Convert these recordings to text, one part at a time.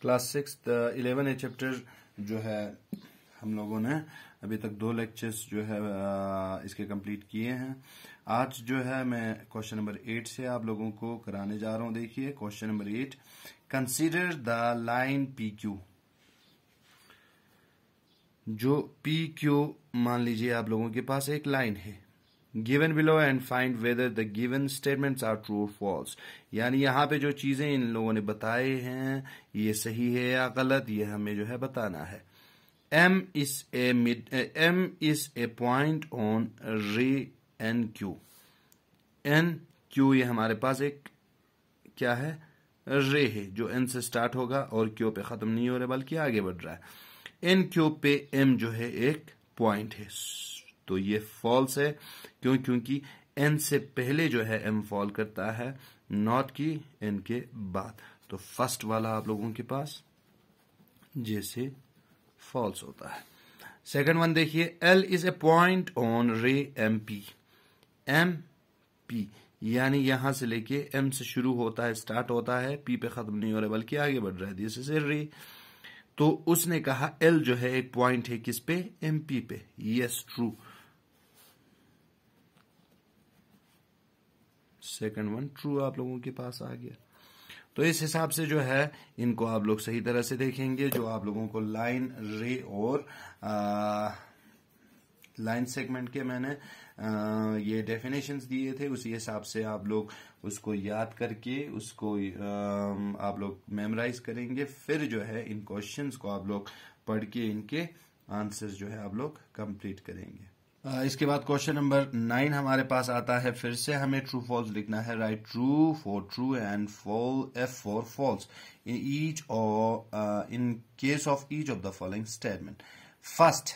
class six eleven A chapter जो है हम लोगों ने अभी तक दो लेक्चर्स जो है इसके कंप्लीट किए हैं आज जो है मैं क्वेश्चन नंबर एट से आप लोगों को कराने जा रहा हूं देखिए question number eight consider the line P Q जो पी क्यू मान लीजिए आप लोगों के पास एक लाइन है given below and find whether the given statements are true और फॉल्स यानी यहाँ पे जो चीजें इन लोगों ने बताए हैं ये सही है या गलत ये हमें जो है बताना है M is a mid M is a point on ray N Q N Q ये हमारे पास एक क्या है रे है जो एन से स्टार्ट होगा और क्यू पे खत्म नहीं हो रहा बल्कि आगे बढ़ रहा है एन क्यू पे एम जो है एक पॉइंट है तो ये फॉल्स है क्यों क्योंकि एन से पहले जो है एम फॉल करता है नॉट की एन के बाद तो फर्स्ट वाला आप लोगों के पास जैसे फॉल्स होता है सेकंड वन देखिए L is a point on ray M P M P यानी यहां से लेके एम से शुरू होता है स्टार्ट होता है पी पे खत्म नहीं हो रहा बल्कि आगे बढ़ रहा है दिस इज ए रे तो उसने कहा एल जो है एक पॉइंट है किस पे एम पी पे yes true second one true आप लोगों के पास आ गया तो इस हिसाब से जो है इनको आप लोग सही तरह से देखेंगे जो आप लोगों को लाइन रे और लाइन सेगमेंट के मैंने आ, ये डेफिनेशंस दिए थे उसी हिसाब से आप लोग उसको याद करके उसको आ, आप लोग मेमोराइज करेंगे फिर जो है इन क्वेश्चंस को आप लोग पढ़ के इनके आंसर्स जो है आप लोग कंप्लीट करेंगे इसके बाद क्वेश्चन नंबर नाइन हमारे पास आता है फिर से हमें ट्रू फॉल्स लिखना है right true for true and fall F for false in each और in case of each of the following statement first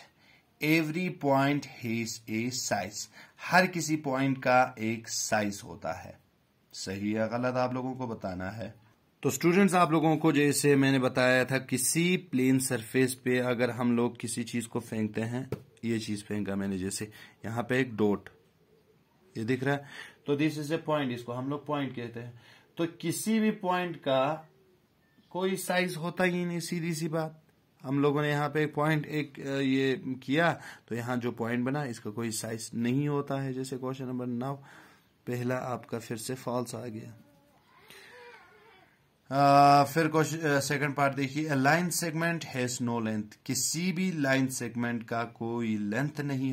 every point has a size हर किसी पॉइंट का एक साइज होता है सही या गलत आप लोगों को बताना है तो स्टूडेंट्स आप लोगों को जैसे मैंने बताया था किसी प्लेन सरफेस पे अगर हम लोग किसी चीज को फेंकते हैं ये चीज फेंका मैंने जैसे यहां पे एक डॉट ये दिख रहा है तो दिस इज ए पॉइंट इसको हम लोग पॉइंट कहते हैं तो किसी भी पॉइंट का कोई साइज होता ही नहीं सीधी सी बात हम लोगों ने यहाँ पे एक पॉइंट एक ये किया तो यहाँ जो पॉइंट बना इसका कोई साइज नहीं होता है जैसे क्वेश्चन नंबर नौ पहला आपका फिर से फॉल्स आ गया फिर फिर सेकंड पार्ट देखिए line segment has no length किसी भी लाइन सेगमेंट का कोई लेंथ नहीं हो